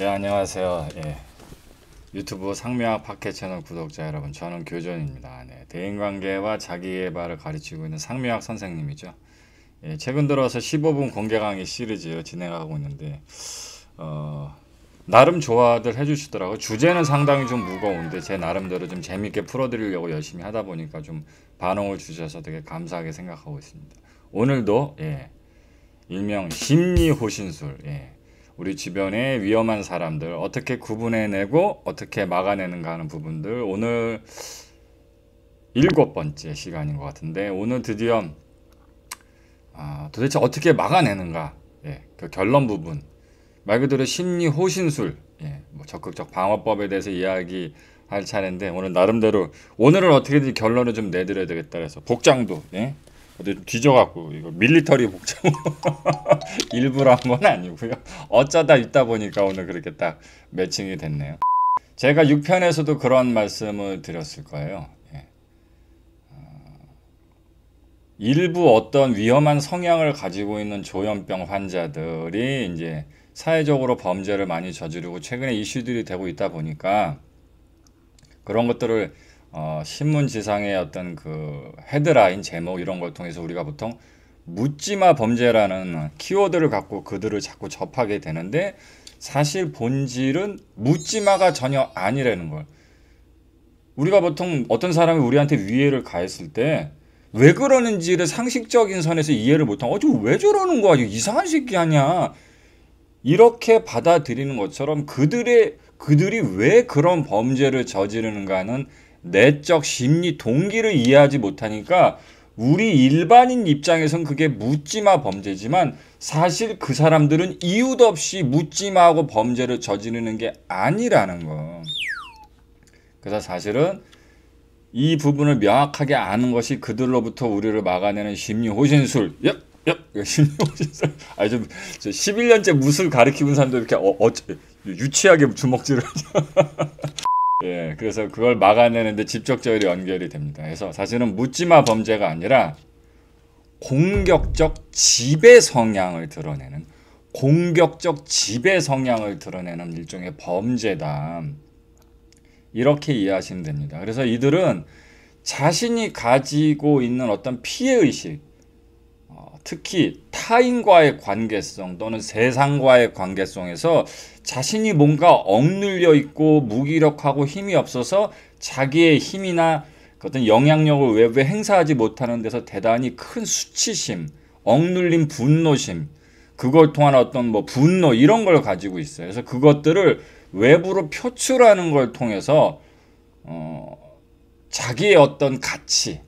예 안녕하세요. 예. 유튜브 상명학 파켓 채널 구독자 여러분 저는 교전입니다. 네, 대인관계와 자기개발을 가르치고 있는 상명학 선생님이죠. 예, 최근 들어서 15분 공개 강의 시리즈 진행하고 있는데 어, 나름 좋아들 해주시더라고요. 주제는 상당히 좀 무거운데 제 나름대로 좀 재밌게 풀어드리려고 열심히 하다 보니까 좀 반응을 주셔서 되게 감사하게 생각하고 있습니다. 오늘도 예, 일명 심리호신술 예. 우리 주변의 위험한 사람들 어떻게 구분해내고 어떻게 막아내는가 하는 부분들 오늘 일곱 번째 시간인 것 같은데 오늘 드디어 아, 도대체 어떻게 막아내는가 예, 그 결론 부분 말 그대로 심리 호신술 예, 뭐 적극적 방어법에 대해서 이야기 할 차례인데 오늘 나름대로 오늘은 어떻게든 결론을 좀 내드려야 되겠다 그래서 복장도 예? 어디 뒤져갖고 이거 밀리터리 복장 일부러 한 건 아니고요. 어쩌다 있다 보니까 오늘 그렇게 딱 매칭이 됐네요. 제가 6편에서도 그런 말씀을 드렸을 거예요. 예. 어, 일부 어떤 위험한 성향을 가지고 있는 조현병 환자들이 이제 사회적으로 범죄를 많이 저지르고 최근에 이슈들이 되고 있다 보니까 그런 것들을 어, 신문지상의 어떤 그 헤드라인 제목 이런 걸 통해서 우리가 보통 묻지마 범죄라는 키워드를 갖고 그들을 자꾸 접하게 되는데 사실 본질은 묻지마가 전혀 아니라는 걸. 우리가 보통 어떤 사람이 우리한테 위해를 가했을 때 왜 그러는지를 상식적인 선에서 이해를 못하고 어, 저왜 저러는 거야? 이상한 새끼 아니야. 이렇게 받아들이는 것처럼 그들의 그들이 왜 그런 범죄를 저지르는가는 내적 심리 동기를 이해하지 못하니까 우리 일반인 입장에선 그게 묻지마 범죄지만 사실 그 사람들은 이유도 없이 묻지마하고 범죄를 저지르는 게 아니라는 거. 그래서 사실은 이 부분을 명확하게 아는 것이 그들로부터 우리를 막아내는 심리 호신술. 엽, 엽, 심리 호신술. 아니 좀 11년째 무술 가르키는 사람도 이렇게 어, 어, 유치하게 주먹질을 예, 그래서 그걸 막아내는데 직접적으로 연결이 됩니다. 그래서 사실은 묻지마 범죄가 아니라 공격적 지배 성향을 드러내는 공격적 지배 성향을 드러내는 일종의 범죄다. 이렇게 이해하시면 됩니다. 그래서 이들은 자신이 가지고 있는 어떤 피해 의식, 특히 타인과의 관계성 또는 세상과의 관계성에서 자신이 뭔가 억눌려 있고 무기력하고 힘이 없어서 자기의 힘이나 어떤 영향력을 외부에 행사하지 못하는 데서 대단히 큰 수치심, 억눌린 분노심, 그걸 통한 어떤 뭐 분노 이런 걸 가지고 있어요. 그래서 그것들을 외부로 표출하는 걸 통해서 어, 자기의 어떤 가치,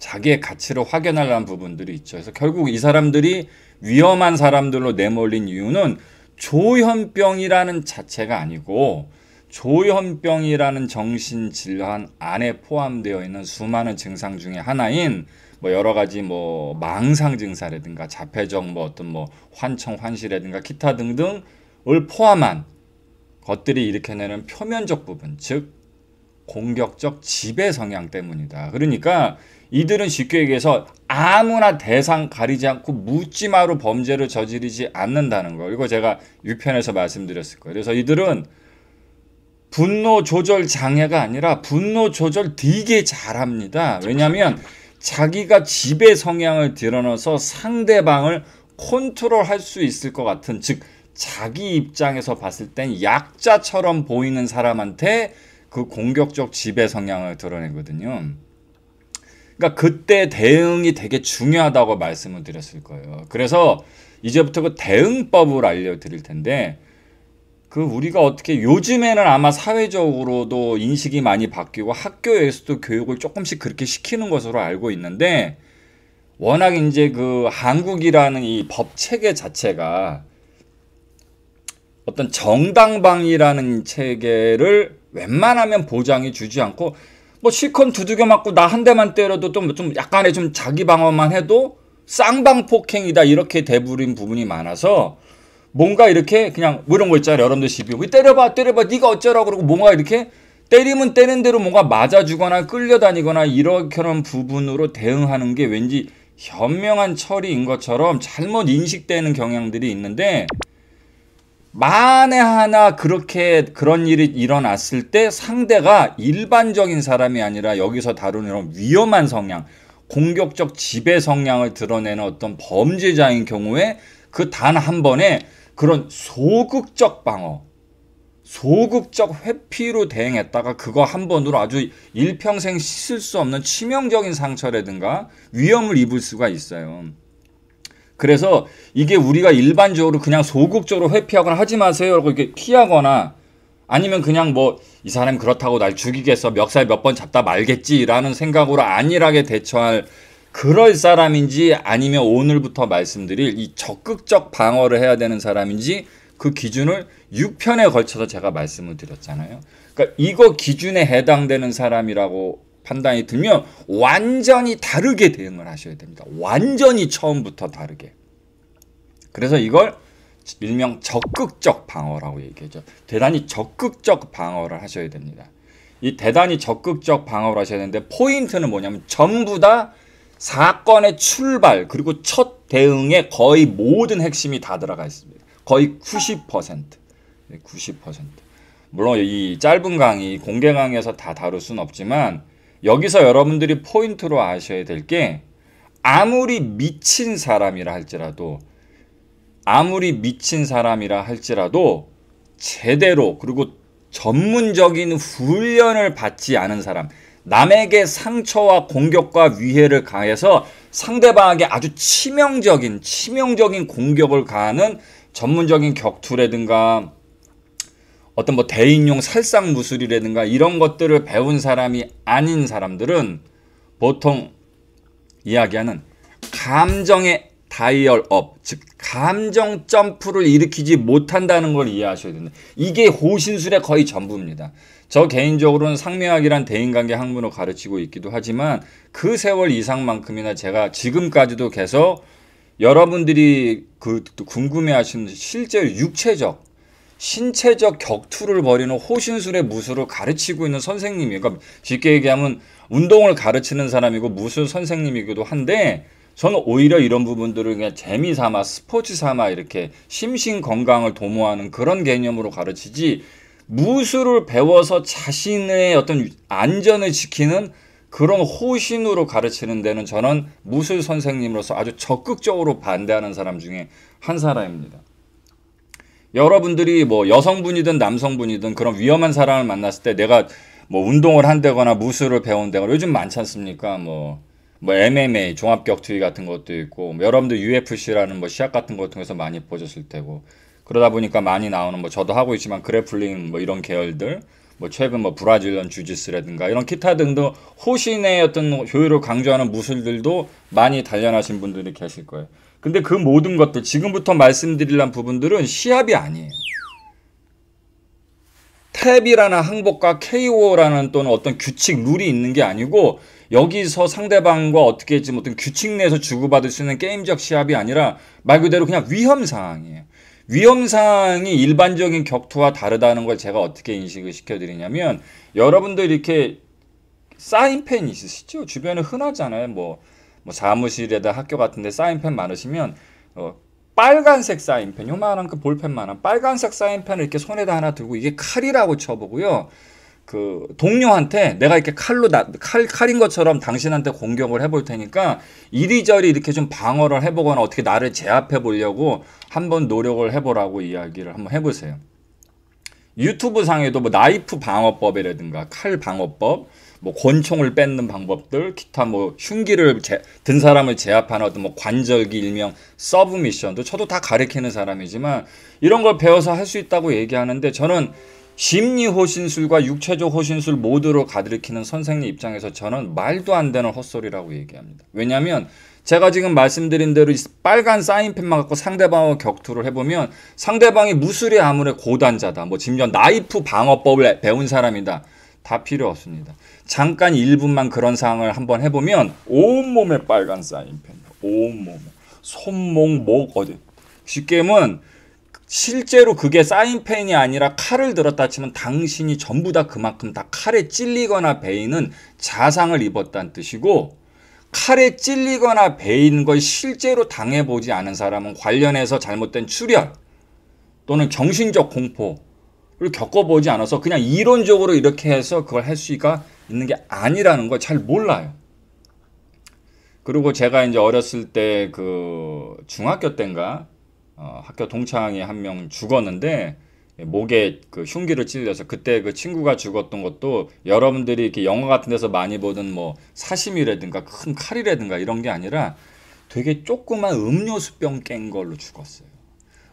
자기의 가치를 확인하려는 부분들이 있죠. 그래서 결국 이 사람들이 위험한 사람들로 내몰린 이유는 조현병이라는 자체가 아니고 조현병이라는 정신 질환 안에 포함되어 있는 수많은 증상 중에 하나인 뭐 여러 가지 뭐 망상 증사라든가 자폐적 뭐 어떤 뭐 환청 환시라든가 기타 등등을 포함한 것들이 일으켜내는 표면적 부분 즉 공격적 지배 성향 때문이다. 그러니까 이들은 쉽게 얘기해서 아무나 대상 가리지 않고 묻지마로 범죄를 저지르지 않는다는 거. 이거 제가 6편에서 말씀드렸을 거예요. 그래서 이들은 분노 조절 장애가 아니라 분노 조절 되게 잘합니다. 왜냐하면 자기가 지배 성향을 드러내서 상대방을 컨트롤할 수 있을 것 같은 즉 자기 입장에서 봤을 땐 약자처럼 보이는 사람한테 그 공격적 지배 성향을 드러내거든요. 그러니까 그때 대응이 되게 중요하다고 말씀을 드렸을 거예요. 그래서 이제부터 그 대응법을 알려드릴 텐데 그 우리가 어떻게 요즘에는 아마 사회적으로도 인식이 많이 바뀌고 학교에서도 교육을 조금씩 그렇게 시키는 것으로 알고 있는데 워낙 이제 그 한국이라는 이 법 체계 자체가 어떤 정당방위라는 체계를 웬만하면 보장이 주지 않고 뭐 실컷 두들겨 맞고 나 한 대만 때려도 좀, 좀 약간의 좀 자기 방어만 해도 쌍방 폭행이다 이렇게 대부린 부분이 많아서 뭔가 이렇게 그냥 뭐 이런 거 있잖아요 여러분들 시비 왜 때려봐 때려봐 네가 어쩌라고 그러고 뭔가 이렇게 때리면 때는 대로 뭔가 맞아주거나 끌려다니거나 이렇게는 부분으로 대응하는 게 왠지 현명한 처리인 것처럼 잘못 인식되는 경향들이 있는데 만에 하나 그렇게 그런 일이 일어났을 때 상대가 일반적인 사람이 아니라 여기서 다루는 이런 위험한 성향, 공격적 지배 성향을 드러내는 어떤 범죄자인 경우에 그 단 한 번에 그런 소극적 방어, 소극적 회피로 대응했다가 그거 한 번으로 아주 일평생 씻을 수 없는 치명적인 상처라든가 위험을 입을 수가 있어요. 그래서 이게 우리가 일반적으로 그냥 소극적으로 회피하거나 하지 마세요라고 이렇게 피하거나 아니면 그냥 뭐 이 사람 그렇다고 날 죽이겠어 멱살 몇 번 잡다 말겠지라는 생각으로 안일하게 대처할 그럴 사람인지 아니면 오늘부터 말씀드릴 이 적극적 방어를 해야 되는 사람인지 그 기준을 6편에 걸쳐서 제가 말씀을 드렸잖아요. 그러니까 이거 기준에 해당되는 사람이라고 판단이 들면 완전히 다르게 대응을 하셔야 됩니다. 완전히 처음부터 다르게. 그래서 이걸 일명 적극적 방어라고 얘기하죠. 대단히 적극적 방어를 하셔야 됩니다. 이 대단히 적극적 방어를 하셔야 되는데 포인트는 뭐냐면 전부 다 사건의 출발 그리고 첫 대응에 거의 모든 핵심이 다 들어가 있습니다. 거의 90% 90% 물론 이 짧은 강의 공개 강의에서 다 다룰 수는 없지만 여기서 여러분들이 포인트로 아셔야 될 게 아무리 미친 사람이라 할지라도 아무리 미친 사람이라 할지라도 제대로 그리고 전문적인 훈련을 받지 않은 사람 남에게 상처와 공격과 위해를 가해서 상대방에게 아주 치명적인 치명적인 공격을 가하는 전문적인 격투라든가 어떤 뭐 대인용 살상 무술이라든가 이런 것들을 배운 사람이 아닌 사람들은 보통 이야기하는 감정의 다이얼업, 즉 감정 점프를 일으키지 못한다는 걸 이해하셔야 됩니다. 이게 호신술의 거의 전부입니다. 저 개인적으로는 상명학이란 대인관계 학문을 가르치고 있기도 하지만 그 세월 이상만큼이나 제가 지금까지도 계속 여러분들이 그 궁금해하시는 실제 육체적 신체적 격투를 벌이는 호신술의 무술을 가르치고 있는 선생님이에요. 그러니까 쉽게 얘기하면 운동을 가르치는 사람이고 무술 선생님이기도 한데 저는 오히려 이런 부분들을 그냥 재미 삼아 스포츠 삼아 이렇게 심신 건강을 도모하는 그런 개념으로 가르치지 무술을 배워서 자신의 어떤 안전을 지키는 그런 호신으로 가르치는 데는 저는 무술 선생님으로서 아주 적극적으로 반대하는 사람 중에 한 사람입니다. 여러분들이 뭐 여성분이든 남성분이든 그런 위험한 사람을 만났을 때 내가 뭐 운동을 한다거나 무술을 배운다거나 요즘 많지 않습니까? 뭐, 뭐 MMA 종합격투기 같은 것도 있고 뭐 여러분들 UFC라는 뭐 시합 같은 거 통해서 많이 보셨을 테고 그러다 보니까 많이 나오는 뭐 저도 하고 있지만 그래플링 뭐 이런 계열들 뭐 최근 뭐 브라질런 주짓수라든가 이런 기타 등등 호신의 어떤 효율을 강조하는 무술들도 많이 단련하신 분들이 계실 거예요. 근데 그 모든 것들 지금부터 말씀드리란 부분들은 시합이 아니에요. 탭이라는 항복과 KO라는 또는 어떤 규칙 룰이 있는 게 아니고 여기서 상대방과 어떻게 지금 어떤 규칙 내에서 주고받을 수 있는 게임적 시합이 아니라 말 그대로 그냥 위험 상황이에요. 위험 상황이 일반적인 격투와 다르다는 걸 제가 어떻게 인식을 시켜드리냐면 여러분들 이렇게 사인펜 있으시죠? 주변에 흔하잖아요. 뭐뭐 사무실에다 학교 같은데 사인펜 많으시면 어, 빨간색 사인펜 요만한 그 볼펜만한 빨간색 사인펜을 이렇게 손에다 하나 들고 이게 칼이라고 쳐보고요. 그 동료한테 내가 이렇게 칼로 나, 칼 칼인 것처럼 당신한테 공격을 해볼 테니까 이리저리 이렇게 좀 방어를 해보거나 어떻게 나를 제압해 보려고 한번 노력을 해보라고 이야기를 한번 해보세요. 유튜브 상에도 뭐 나이프 방어법이라든가 칼 방어법 뭐 권총을 뺏는 방법들, 기타 뭐 흉기를 제, 든 사람을 제압하는 어떤 뭐 관절기 일명 서브 미션도 저도 다 가르치는 사람이지만 이런 걸 배워서 할 수 있다고 얘기하는데 저는 심리 호신술과 육체적 호신술 모두로 가르치는 선생님 입장에서 저는 말도 안 되는 헛소리라고 얘기합니다. 왜냐하면 제가 지금 말씀드린 대로 빨간 사인펜만 갖고 상대방하고 격투를 해보면 상대방이 무술의 아무래 고단자다. 뭐 심지어 나이프 방어법을 배운 사람이다. 다 필요 없습니다. 잠깐 1분만 그런 상황을 한번 해보면 온몸에 빨간 사인펜, 온몸에 손목, 목 어디 쉽게 면 실제로 그게 사인펜이 아니라 칼을 들었다 치면 당신이 전부 다 그만큼 다 칼에 찔리거나 베이는 자상을 입었다는 뜻이고 칼에 찔리거나 베인 걸 실제로 당해보지 않은 사람은 관련해서 잘못된 출혈 또는 정신적 공포 그리고 겪어보지 않아서 그냥 이론적으로 이렇게 해서 그걸 할 수가 있는 게 아니라는 걸 잘 몰라요. 그리고 제가 이제 어렸을 때 그 중학교 때인가 어, 학교 동창이 한 명 죽었는데 목에 그 흉기를 찔려서 그때 그 친구가 죽었던 것도 여러분들이 이렇게 영화 같은 데서 많이 보던 뭐 사심이라든가 큰 칼이라든가 이런 게 아니라 되게 조그만 음료수병 깬 걸로 죽었어요.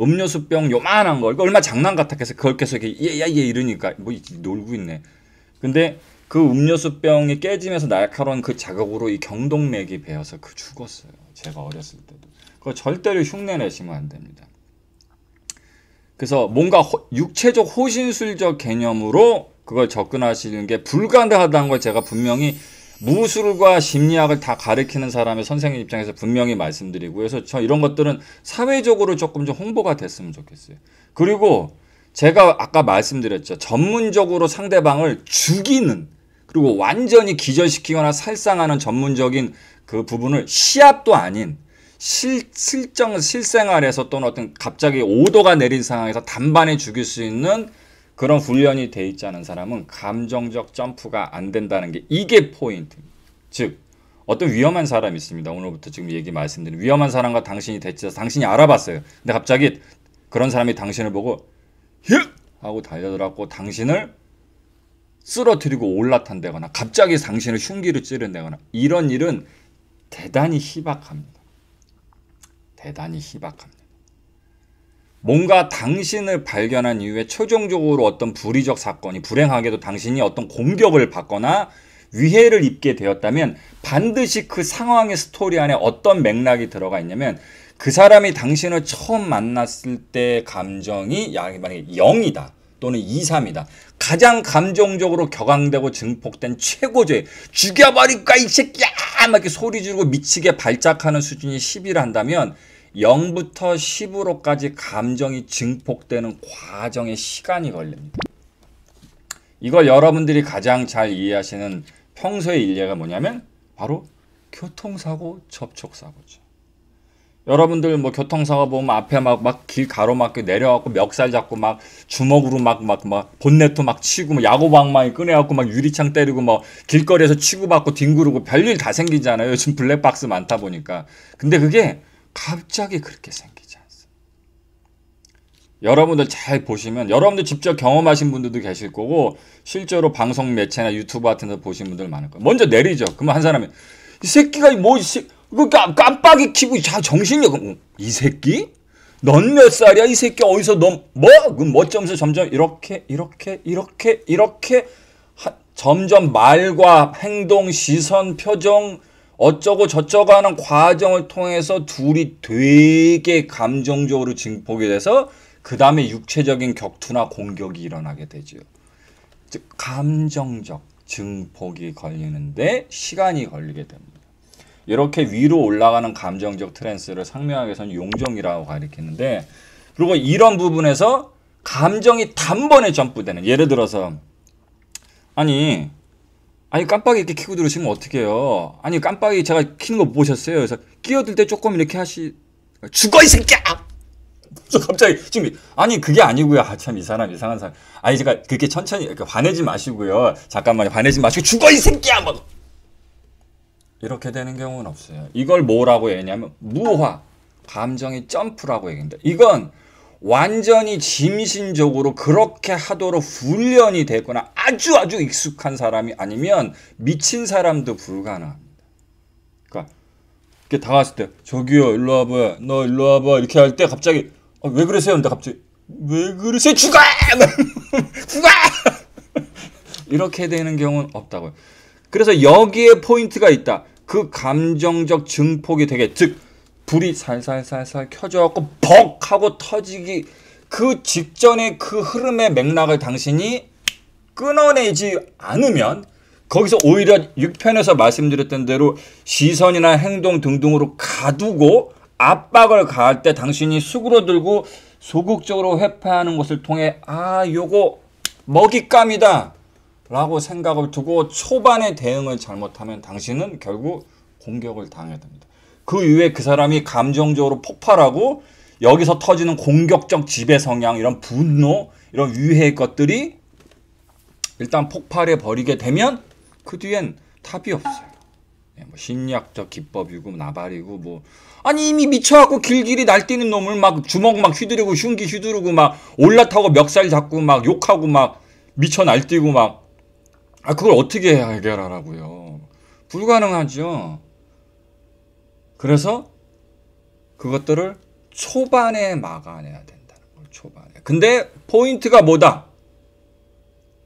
음료수병 요만한 이거 얼마 장난 같아서어 그걸 계속 이렇게 얘야얘 이러니까 뭐 놀고 있네 근데 그 음료수병이 깨지면서 날카로운 그 자극으로 이 경동맥이 베어서 그 죽었어요 제가 어렸을 때도 그거 절대로 흉내 내시면 안 됩니다 그래서 뭔가 호, 육체적 호신술적 개념으로 그걸 접근하시는 게 불가능하다는 걸 제가 분명히 무술과 심리학을 다 가르치는 사람의 선생님 입장에서 분명히 말씀드리고 그래서 저 이런 것들은 사회적으로 조금 좀 홍보가 됐으면 좋겠어요. 그리고 제가 아까 말씀드렸죠. 전문적으로 상대방을 죽이는 그리고 완전히 기절시키거나 살상하는 전문적인 그 부분을 시합도 아닌 실, 실정, 실생활에서 또는 어떤 갑자기 오도가 내린 상황에서 단반에 죽일 수 있는 그런 훈련이 돼 있지 않은 사람은 감정적 점프가 안 된다는 게 이게 포인트입니다. 즉 어떤 위험한 사람이 있습니다. 오늘부터 지금 얘기 말씀드린 위험한 사람과 당신이 대치해서 당신이 알아봤어요. 근데 갑자기 그런 사람이 당신을 보고 휙 하고 달려들었고 당신을 쓰러뜨리고 올라탄다거나 갑자기 당신을 흉기로 찌른다거나 이런 일은 대단히 희박합니다. 대단히 희박합니다. 뭔가 당신을 발견한 이후에 최종적으로 어떤 불의적 사건이 불행하게도 당신이 어떤 공격을 받거나 위해를 입게 되었다면 반드시 그 상황의 스토리 안에 어떤 맥락이 들어가 있냐면 그 사람이 당신을 처음 만났을 때 감정이 만약에 0이다 또는 2, 3이다. 가장 감정적으로 격앙되고 증폭된 최고죄 죽여버릴까 이 새끼야 막 이렇게 소리 지르고 미치게 발작하는 수준이 10이라 한다면 0부터 10으로까지 감정이 증폭되는 과정에 시간이 걸립니다. 이걸 여러분들이 가장 잘 이해하시는 평소의 일례가 뭐냐면 바로 교통사고 접촉사고죠. 여러분들 뭐 교통사고 보면 앞에 막 막 길 가로막고 내려갖고 멱살 잡고 막 주먹으로 막 막 막 본네트 막 치고 뭐 야구방망이 꺼내갖고 막 유리창 때리고 뭐 길거리에서 치고받고 뒹구르고 별일 다 생기잖아요. 요즘 블랙박스 많다 보니까. 근데 그게 갑자기 그렇게 생기지 않습니다. 여러분들 잘 보시면 여러분들 직접 경험하신 분들도 계실 거고 실제로 방송 매체나 유튜브 같은 데 보신 분들 많을 거예요. 먼저 내리죠. 그러면 한 사람이 이 새끼가 뭐 씨, 이 깜빡이 키고 자 정신이 어, 이 새끼? 넌 몇 살이야 이 새끼 어디서 넌 뭐? 그럼 점수 점점 이렇게 이렇게 이렇게 이렇게 하, 점점 말과 행동, 시선, 표정 어쩌고 저쩌고 하는 과정을 통해서 둘이 되게 감정적으로 증폭이 돼서 그 다음에 육체적인 격투나 공격이 일어나게 되지요. 즉 감정적 증폭이 걸리는데 시간이 걸리게 됩니다. 이렇게 위로 올라가는 감정적 트랜스를 상명학에서는 용정이라고 가리키는데 그리고 이런 부분에서 감정이 단번에 점프되는 예를 들어서 아니 아니 깜빡이 이렇게 키고 들어오시면 어떡해요 아니 깜빡이 제가 키는 거 보셨어요 그래서 끼어들 때 조금 이렇게 하시 죽어 이 새끼야 갑자기 지금 아니 그게 아니고요 아 참이 사람 이상한 사람 아니 제가 그렇게 천천히 이렇게 화내지 마시고요 잠깐만요 화내지 마시고 죽어 이 새끼야 막 뭐. 이렇게 되는 경우는 없어요 이걸 뭐라고 얘기냐면 무화 감정이 점프라고 얘기합니다 이건 완전히 짐신적으로 그렇게 하도록 훈련이 되거나 아주 아주 익숙한 사람이 아니면 미친 사람도 불가능합니다. 그러니까 이렇게 당했을 때 저기요 일로 와봐 너 일로 와봐 이렇게 할 때 갑자기 아, 왜 그러세요? 근데 갑자기 왜 그러세요? 죽어! 죽어! 이렇게 되는 경우는 없다고요. 그래서 여기에 포인트가 있다. 그 감정적 증폭이 되게 즉 불이 살살살살 켜져갖고 벅 하고 터지기 그 직전에 그 흐름의 맥락을 당신이 끊어내지 않으면 거기서 오히려 6편에서 말씀드렸던 대로 시선이나 행동 등등으로 가두고 압박을 가할 때 당신이 수그러들고 소극적으로 회피하는 것을 통해 아 요거 먹잇감이다 라고 생각을 두고 초반에 대응을 잘못하면 당신은 결국 공격을 당해야 됩니다. 그 이후에 그 사람이 감정적으로 폭발하고 여기서 터지는 공격적 지배 성향, 이런 분노, 이런 위해의 것들이 일단 폭발해 버리게 되면 그 뒤엔 답이 없어요. 예, 뭐 심리학적 기법이고 나발이고 뭐 아니 이미 미쳐갖고 길길이 날뛰는 놈을 막 주먹 막 휘두르고 흉기 휘두르고 막 올라타고 멱살 잡고 막 욕하고 막 미쳐 날뛰고 막 아 그걸 어떻게 해결하라고요? 불가능하죠. 그래서 그것들을 초반에 막아내야 된다는 걸 초반에. 근데 포인트가 뭐다?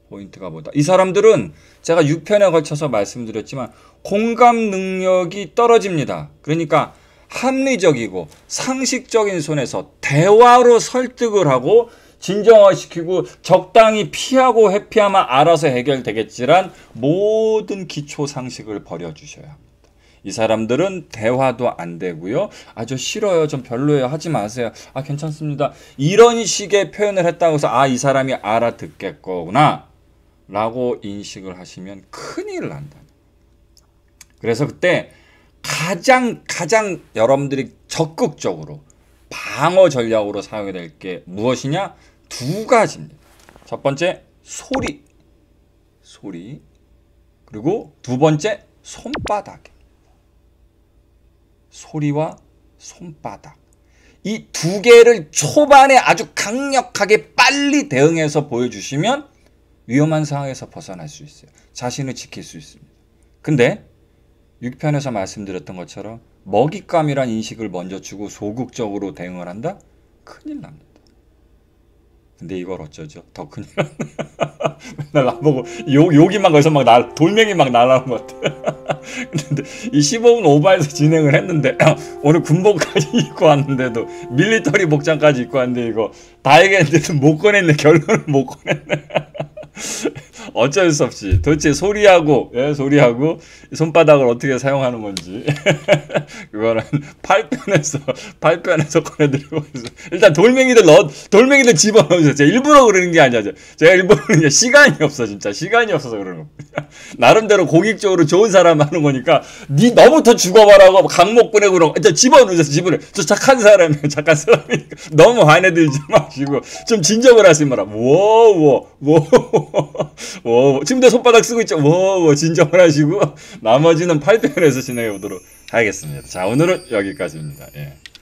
포인트가 뭐다? 이 사람들은 제가 6편에 걸쳐서 말씀드렸지만 공감 능력이 떨어집니다. 그러니까 합리적이고 상식적인 손에서 대화로 설득을 하고 진정화시키고 적당히 피하고 회피하면 알아서 해결되겠지란 모든 기초 상식을 버려주셔야 합니다. 이 사람들은 대화도 안 되고요. 아주 싫어요. 좀 별로예요. 하지 마세요. 아, 괜찮습니다. 이런 식의 표현을 했다고 해서 아, 이 사람이 알아듣겠구나. 라고 인식을 하시면 큰일 난다. 그래서 그때 가장 가장 여러분들이 적극적으로 방어 전략으로 사용이 될게 무엇이냐? 두 가지입니다. 첫 번째 소리 소리 그리고 두 번째 손바닥에 소리와 손바닥. 이 두 개를 초반에 아주 강력하게 빨리 대응해서 보여주시면 위험한 상황에서 벗어날 수 있어요. 자신을 지킬 수 있습니다. 근데 6편에서 말씀드렸던 것처럼 먹잇감이란 인식을 먼저 주고 소극적으로 대응을 한다? 큰일 납니다. 근데 이걸 어쩌죠? 더 그냥 맨날 나보고 욕, 욕이만 거기서 막 날, 돌멩이 막 날아온 것 같아. 근데 이 15분 오바에서 진행을 했는데 오늘 군복까지 입고 왔는데도 밀리터리 복장까지 입고 왔는데 이거 다얘기는데도못 꺼냈네. 결론을 못 꺼냈네. 어쩔 수 없이 도대체 소리하고 예, 소리하고 손바닥을 어떻게 사용하는 건지 그거는 팔편에서 팔편에서 꺼내드리고 일단 돌멩이들 넣 돌멩이들 집어넣으세요. 제가 일부러 그러는 게 아니야. 제가 일부러 그러는 시간이 없어 진짜 시간이 없어서 그런는 나름대로 공익적으로 좋은 사람 하는 거니까 니 너부터 죽어봐라고 강목군에 그런 거 집어넣으세요. 집어넣. 저 착한 사람이에요. 착한 사람이니까 너무 화내들지 마시고 좀 진정을 하시면 라. 워워 워. 워 침대 손바닥 쓰고 있죠. 워워 진정을 하시고 나머지는 8편에서 진행해 보도록 하겠습니다. 자 오늘은 여기까지입니다. 예.